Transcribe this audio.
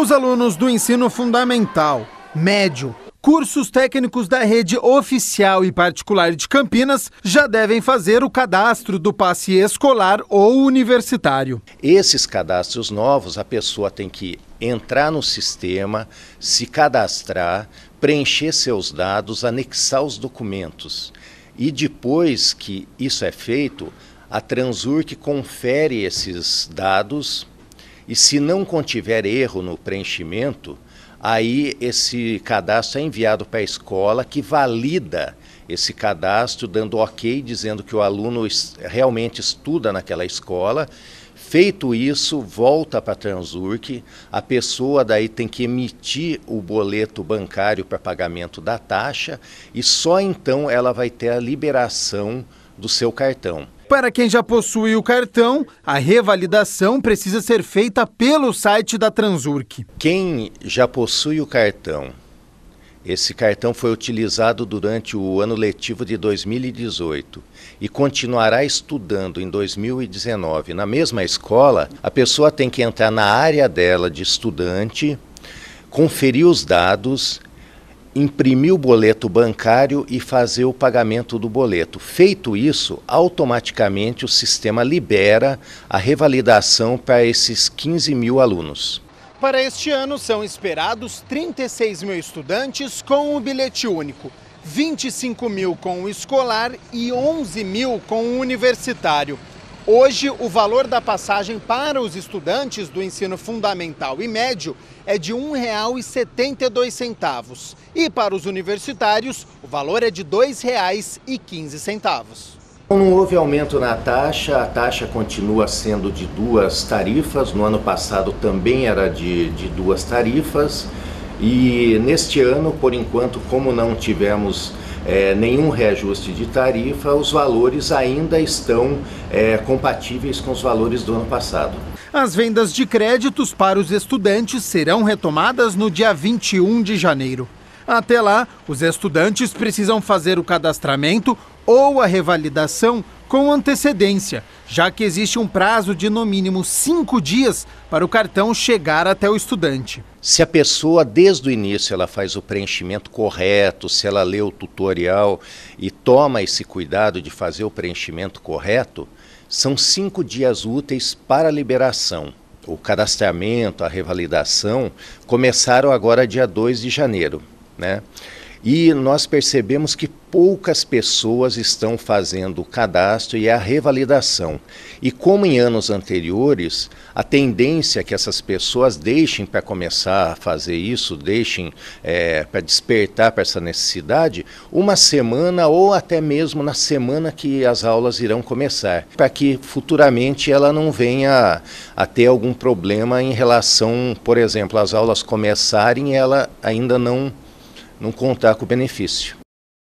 Os alunos do ensino fundamental, médio, cursos técnicos da rede oficial e particular de Campinas já devem fazer o cadastro do passe escolar ou universitário. Esses cadastros novos, a pessoa tem que entrar no sistema, se cadastrar, preencher seus dados, anexar os documentos. E depois que isso é feito, a Transurc confere esses dados e se não contiver erro no preenchimento, aí esse cadastro é enviado para a escola que valida esse cadastro, dando ok, dizendo que o aluno realmente estuda naquela escola. Feito isso, volta para a Transurc, a pessoa daí tem que emitir o boleto bancário para pagamento da taxa e só então ela vai ter a liberação do seu cartão. Para quem já possui o cartão, a revalidação precisa ser feita pelo site da Transurc. Quem já possui o cartão, esse cartão foi utilizado durante o ano letivo de 2018 e continuará estudando em 2019 na mesma escola, a pessoa tem que entrar na área dela de estudante, conferir os dados imprimir o boleto bancário e fazer o pagamento do boleto. Feito isso, automaticamente o sistema libera a revalidação para esses 15 mil alunos. Para este ano, são esperados 36 mil estudantes com o bilhete único, 25 mil com o escolar e 11 mil com o universitário. Hoje, o valor da passagem para os estudantes do ensino fundamental e médio é de R$ 1,72. E para os universitários, o valor é de R$ 2,15. Não houve aumento na taxa, a taxa continua sendo de duas tarifas. No ano passado também era de, de duas tarifas. E neste ano, por enquanto, como não tivemos é, nenhum reajuste de tarifa, os valores ainda estão é, compatíveis com os valores do ano passado. As vendas de créditos para os estudantes serão retomadas no dia 21 de janeiro. Até lá, os estudantes precisam fazer o cadastramento ou a revalidação com antecedência, já que existe um prazo de no mínimo cinco dias para o cartão chegar até o estudante. Se a pessoa desde o início ela faz o preenchimento correto, se ela lê o tutorial e toma esse cuidado de fazer o preenchimento correto, são cinco dias úteis para a liberação. O cadastramento, a revalidação começaram agora dia 2 de janeiro. Né? E nós percebemos que poucas pessoas estão fazendo o cadastro e a revalidação. E como em anos anteriores, a tendência é que essas pessoas deixem para começar a fazer isso, deixem é, para despertar para essa necessidade, uma semana ou até mesmo na semana que as aulas irão começar, para que futuramente ela não venha a ter algum problema em relação, por exemplo, as aulas começarem e ela ainda não não contar com o benefício.